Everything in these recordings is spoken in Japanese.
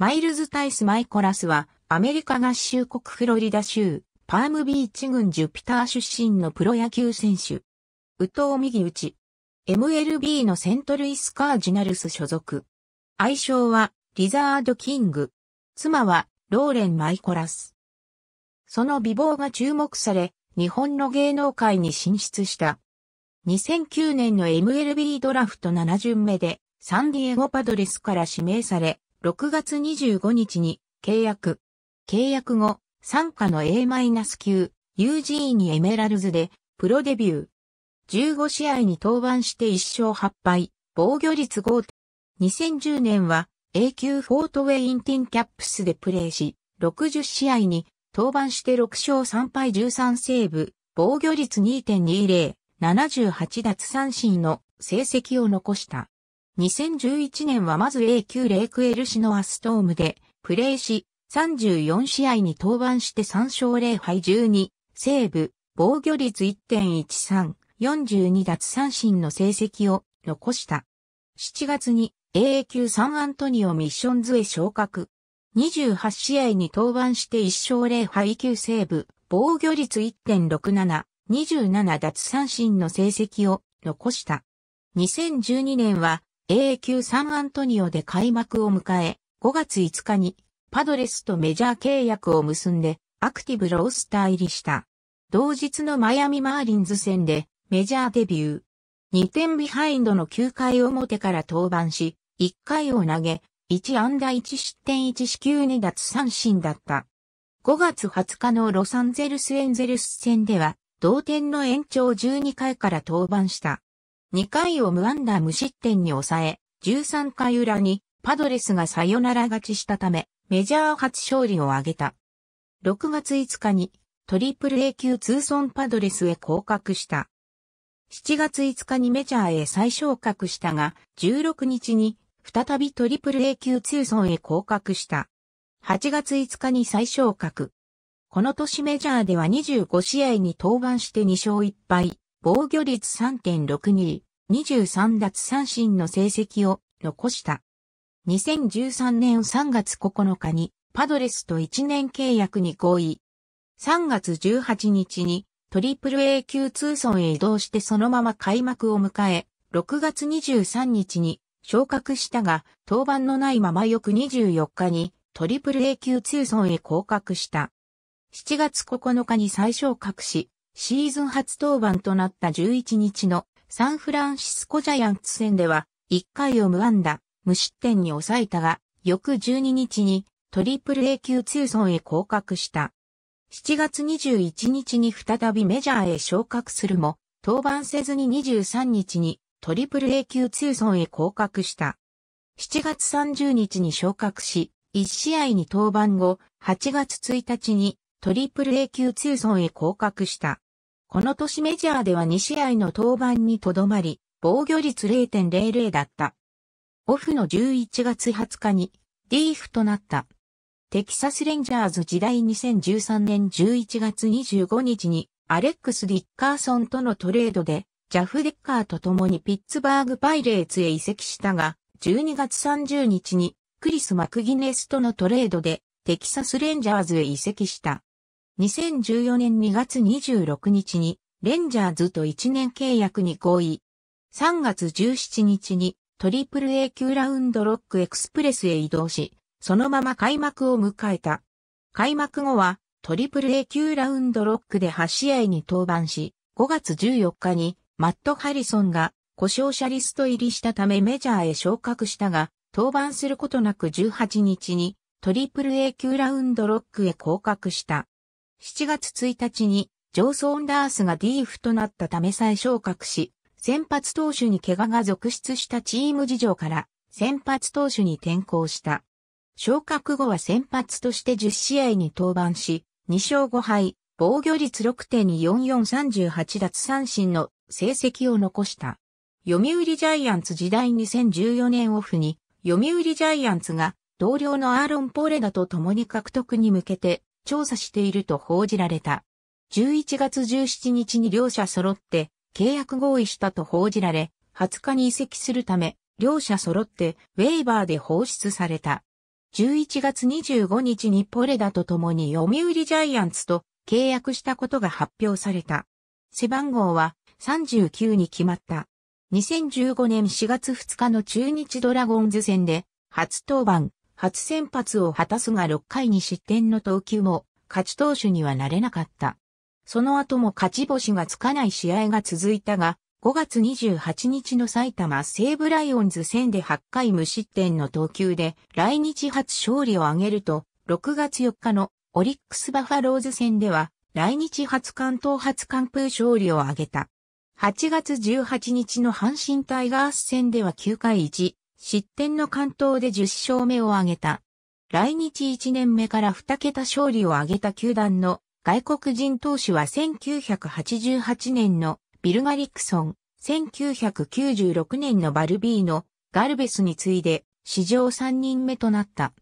マイルズ・タイス・マイコラスは、アメリカ合衆国フロリダ州、パームビーチ郡ジュピター出身のプロ野球選手。右藤右打ち。MLB のセントルイス・カージナルス所属。愛称は、リザード・キング。妻は、ローレン・マイコラス。その美貌が注目され、日本の芸能界に進出した。2009年の MLB ドラフト7巡目で、サンディエゴパドレスから指名され、6月25日に契約。契約後、参加の A- 級、UG にエメラルズで、プロデビュー。15試合に登板して1勝8敗、防御率5。2010年は A 級フォートウェインティンキャップスでプレーし、60試合に登板して6勝3敗13セーブ、防御率2.20、78奪三振の成績を残した。2011年はまず A 級レイクエルシノアストームでプレーし、34試合に登板して3勝0敗12、セーブ、防御率1.13、42奪三振の成績を残した。7月に AA 級サンアントニオミッションズへ昇格。28試合に登板して1勝0敗9セーブ、防御率1.67、27奪三振の成績を残した。2012年は AA 級サンアントニオで開幕を迎え、5月5日にパドレスとメジャー契約を結んでアクティブロースター入りした。同日のマイアミマーリンズ戦でメジャーデビュー。2点ビハインドの9回表から登板し、1回を投げ、1安打1失点1死球2奪三振だった。5月20日のロサンゼルスエンゼルス戦では、同点の延長12回から登板した。2回を無安打無失点に抑え、13回裏にパドレスがサヨナラ勝ちしたため、メジャー初勝利を挙げた。6月5日にトリプル A 級通損パドレスへ降格した。7月5日にメジャーへ再昇格したが、16日に再びトリプル A 級通損へ降格した。8月5日に再昇格。この年メジャーでは25試合に登板して2勝1敗、防御率3.62、23奪三振の成績を残した。2013年3月9日にパドレスと1年契約に合意。3月18日にトリプル A 級通村へ移動してそのまま開幕を迎え、6月23日に昇格したが、登板のないまま翌24日にトリプル A 級通村へ降格した。7月9日に再昇格し、シーズン初登板となった11日のサンフランシスコジャイアンツ戦では、1回を無安打、無失点に抑えたが、翌12日にトリプル A 級ツーソンへ降格した。7月21日に再びメジャーへ昇格するも、登板せずに23日にトリプル A 級ツーソンへ降格した。7月30日に昇格し、1試合に登板後、8月1日にトリプル A 級ツーソンへ降格した。この年メジャーでは2試合の登板にとどまり、防御率0.00だった。オフの11月20日に、ディーフとなった。テキサスレンジャーズ時代2013年11月25日に、アレックス・ディッカーソンとのトレードで、ジャフ・デッカーと共にピッツバーグ・パイレーツへ移籍したが、12月30日に、クリス・マクギネスとのトレードで、テキサスレンジャーズへ移籍した。2014年2月26日にレンジャーズと1年契約に合意。3月17日にトリプル A 級ラウンドロックエクスプレスへ移動し、そのまま開幕を迎えた。開幕後はトリプル A 級ラウンドロックで8試合に登板し、5月14日にマット・ハリソンが故障者リスト入りしたためメジャーへ昇格したが、登板することなく18日にトリプル A 級ラウンドロックへ降格した。7月1日に、ジョーソン・ダースが DF となったため再昇格し、先発投手に怪我が続出したチーム事情から、先発投手に転向した。昇格後は先発として10試合に登板し、2勝5敗、防御率6.2438奪三振の成績を残した。読売ジャイアンツ時代2014年オフに、読売ジャイアンツが同僚のアーロン・ポレダと共に獲得に向けて調査していると報じられた。11月17日に両者揃って契約合意したと報じられ、20日に移籍するため、両者揃ってウェイバーで放出された。11月25日にポレダと共に読売ジャイアンツと契約したことが発表された。背番号は39に決まった。2015年4月2日の中日ドラゴンズ戦で初登板、初先発を果たすが6回に失点の投球も勝ち投手にはなれなかった。その後も勝ち星がつかない試合が続いたが、5月28日の埼玉西武ライオンズ戦で8回無失点の投球で来日初勝利を挙げると、6月4日のオリックスバファローズ戦では来日初関東初完封勝利を挙げた。8月18日の阪神タイガース戦では9回1失点の関東で10勝目を挙げた。来日1年目から2桁勝利を挙げた球団の外国人投手は1988年のビル・ガリクソン、1996年のバルビーノ、ガルベスに次いで史上3人目となった。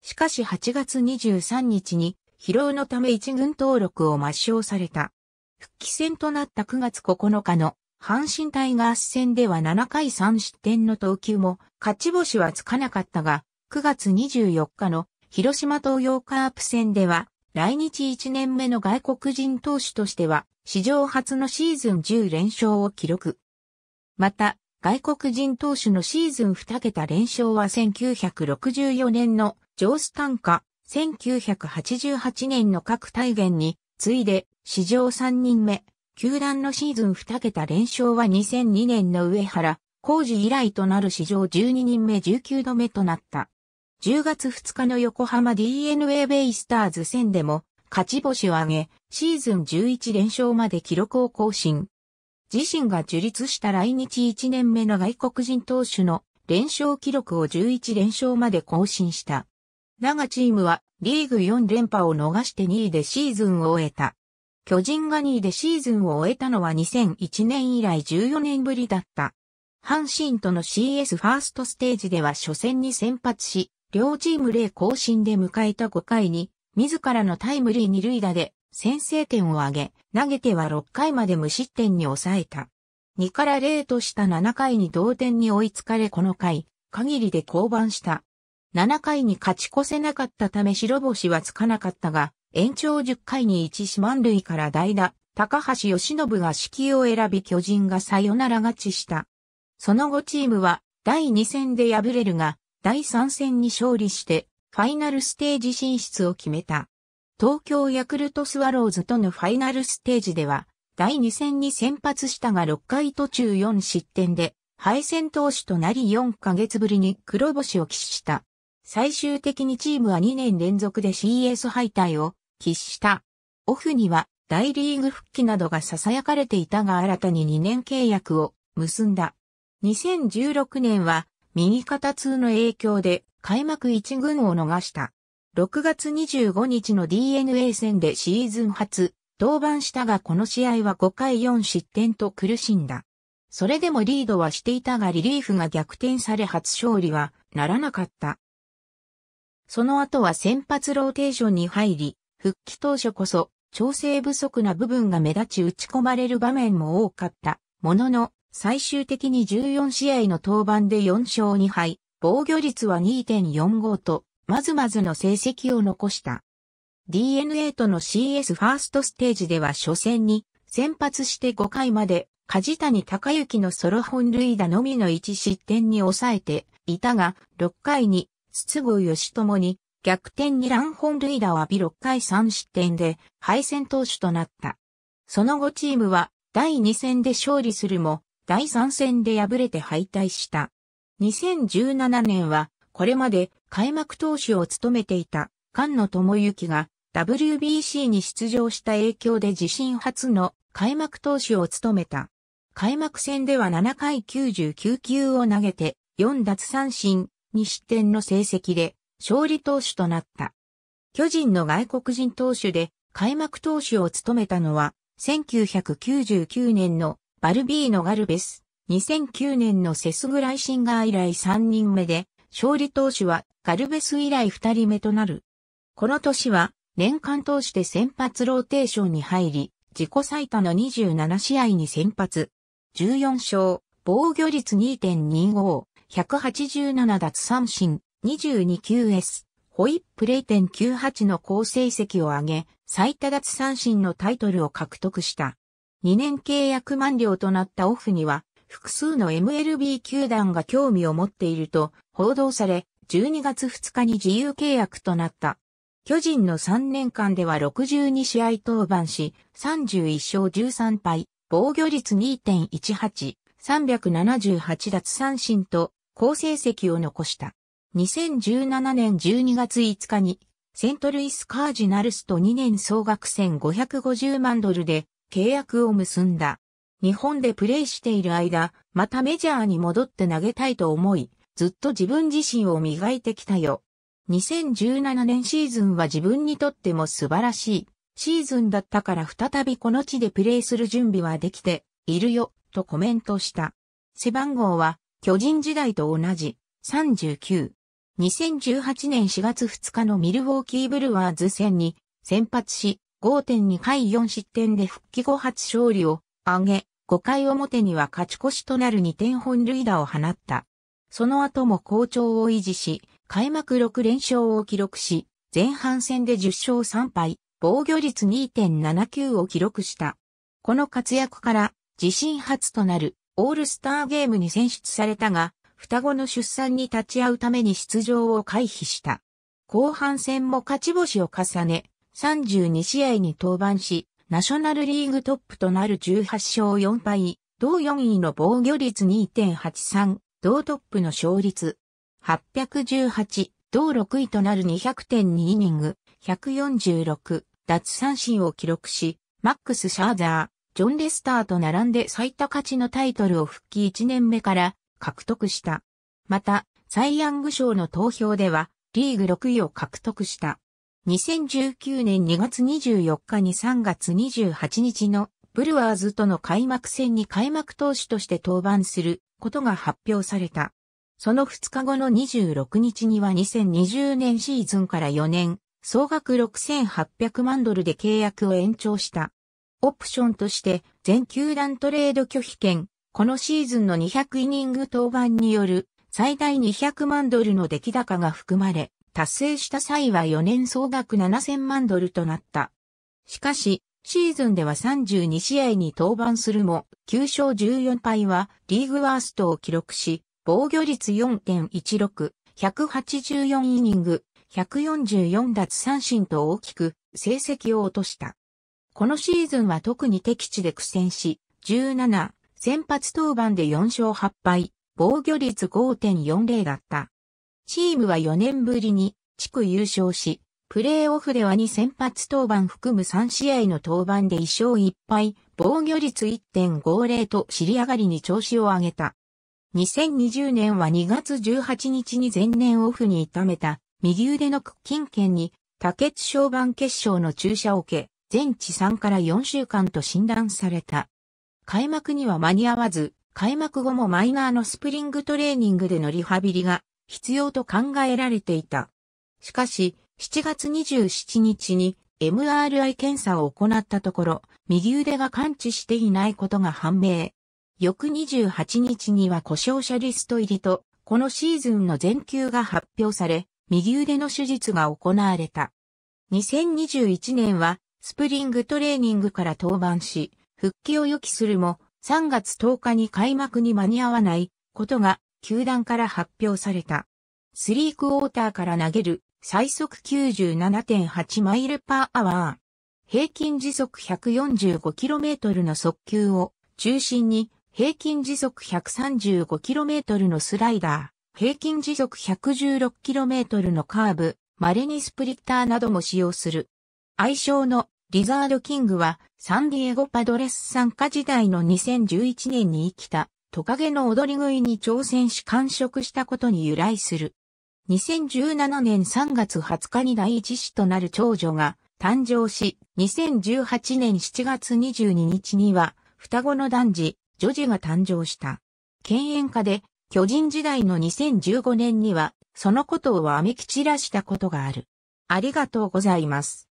しかし8月23日に疲労のため一軍登録を抹消された。復帰戦となった9月9日の阪神タイガース戦では7回3失点の投球も勝ち星はつかなかったが、9月24日の広島東洋カープ戦では、来日1年目の外国人投手としては、史上初のシーズン10連勝を記録。また、外国人投手のシーズン2桁連勝は1964年のジョースタンカ、1988年の各大限に、次いで史上3人目、球団のシーズン2桁連勝は2002年の上原、工事以来となる史上12人目19度目となった。10月2日の横浜 DNA ベイスターズ戦でも勝ち星を挙げ、シーズン11連勝まで記録を更新。自身が樹立した来日1年目の外国人投手の連勝記録を11連勝まで更新した。長チームはリーグ4連覇を逃して2位でシーズンを終えた。巨人が2位でシーズンを終えたのは2001年以来14年ぶりだった。阪神との CS ファーストステージでは初戦に先発し、両チーム0更新で迎えた5回に、自らのタイムリー2塁打で先制点を挙げ、投げては6回まで無失点に抑えた。2から0とした7回に同点に追いつかれこの回、限りで降板した。7回に勝ち越せなかったため白星はつかなかったが、延長10回に1四万塁から代打、高橋義信が指揮を選び巨人がサヨナラ勝ちした。その後チームは第2戦で敗れるが、第3戦に勝利して、ファイナルステージ進出を決めた。東京ヤクルトスワローズとのファイナルステージでは、第2戦に先発したが6回途中4失点で、敗戦投手となり4ヶ月ぶりに黒星を喫した。最終的にチームは2年連続で CS 敗退を喫した。オフには大リーグ復帰などが囁かれていたが新たに2年契約を結んだ。2016年は右肩痛の影響で開幕1軍を逃した。6月25日の DNA 戦でシーズン初登板したがこの試合は5回4失点と苦しんだ。それでもリードはしていたがリリーフが逆転され初勝利はならなかった。その後は先発ローテーションに入り、復帰当初こそ、調整不足な部分が目立ち打ち込まれる場面も多かった。ものの、最終的に14試合の登板で4勝2敗、防御率は2.45と、まずまずの成績を残した。DNA との CS ファーストステージでは初戦に、先発して5回まで、梶谷隆行のソロ本塁打のみの1失点に抑えていたが、6回に、筒子義友に逆転に乱本塁打を浴び6回3失点で敗戦投手となった。その後チームは第2戦で勝利するも、第3戦で敗れて敗退した。2017年は、これまで開幕投手を務めていた菅野智之が WBC に出場した影響で自身初の開幕投手を務めた。開幕戦では7回99球を投げて4奪三振2失点の成績で勝利投手となった。巨人の外国人投手で開幕投手を務めたのは、1999年のバルビーノ・ガルベス、2009年のセスグライシンガー以来3人目で、勝利投手はガルベス以来2人目となる。この年は年間投手で先発ローテーションに入り、自己最多の27試合に先発。14勝、防御率2.25、187奪三振、22QS、ホイップ0.98の好成績を上げ、最多奪三振のタイトルを獲得した。2年契約満了となったオフには、複数の MLB 球団が興味を持っていると報道され、12月2日に自由契約となった。巨人の3年間では62試合登板し、31勝13敗、防御率2.18、378奪三振と好成績を残した。2017年12月5日に、セントルイスカージナルスと2年総額1550万ドルで契約を結んだ。日本でプレーしている間、またメジャーに戻って投げたいと思い、ずっと自分自身を磨いてきたよ。2017年シーズンは自分にとっても素晴らしいシーズンだったから再びこの地でプレーする準備はできているよとコメントした。背番号は巨人時代と同じ39。2018年4月2日のミルウォーキーブルワーズ戦に先発し、5.2回4失点で復帰後初勝利を挙げ、5回表には勝ち越しとなる2点本塁打を放った。その後も好調を維持し、開幕6連勝を記録し、前半戦で10勝3敗、防御率2.79を記録した。この活躍から自身初となるオールスターゲームに選出されたが、双子の出産に立ち会うために出場を回避した。後半戦も勝ち星を重ね、32試合に登板し、ナショナルリーグトップとなる18勝4敗、同4位の防御率2.83、同トップの勝率818、同6位となる200.2イニング、146、奪三振を記録し、マックス・シャーザー、ジョン・レスターと並んで最多勝ちのタイトルを復帰1年目から獲得した。また、サイ・ヤング賞の投票では、リーグ6位を獲得した。2019年2月24日に3月28日のブルワーズとの開幕戦に開幕投手として登板することが発表された。その2日後の26日には2020年シーズンから4年、総額6800万ドルで契約を延長した。オプションとして全球団トレード拒否権このシーズンの200イニング登板による最大200万ドルの出来高が含まれ、達成した際は4年総額7000万ドルとなった。しかし、シーズンでは32試合に登板するも、9勝14敗はリーグワーストを記録し、防御率4.16、184イニング、144奪三振と大きく成績を落とした。このシーズンは特に敵地で苦戦し、17、先発登板で4勝8敗、防御率5.40だった。チームは4年ぶりに地区優勝し、プレーオフでは2先発登板含む3試合の登板で1勝1敗、防御率1.50と尻上がりに調子を上げた。2020年は2月18日に前年オフに痛めた右腕の屈筋腱に多血小板結晶の注射を受け、全治3から4週間と診断された。開幕には間に合わず、開幕後もマイナーのスプリングトレーニングでのリハビリが必要と考えられていた。しかし、7月27日に MRI 検査を行ったところ、右腕が感知していないことが判明。翌28日には故障者リスト入りと、このシーズンの全球が発表され、右腕の手術が行われた。2021年は、スプリングトレーニングから登板し、復帰を予期するも、3月10日に開幕に間に合わないことが球団から発表された。スリークォーターから投げる最速97.8マイルパーアワー。平均時速 145km の速球を中心に平均時速 135km のスライダー、平均時速 116km のカーブ、稀にスプリッターなども使用する。愛称のリザード・キングはサンディエゴ・パドレス参加時代の2011年に生きたトカゲの踊り食いに挑戦し完食したことに由来する。2017年3月20日に第一子となる長女が誕生し、2018年7月22日には双子の男児、女児が誕生した。犬猿家で巨人時代の2015年にはそのことをあめき散らしたことがある。ありがとうございます。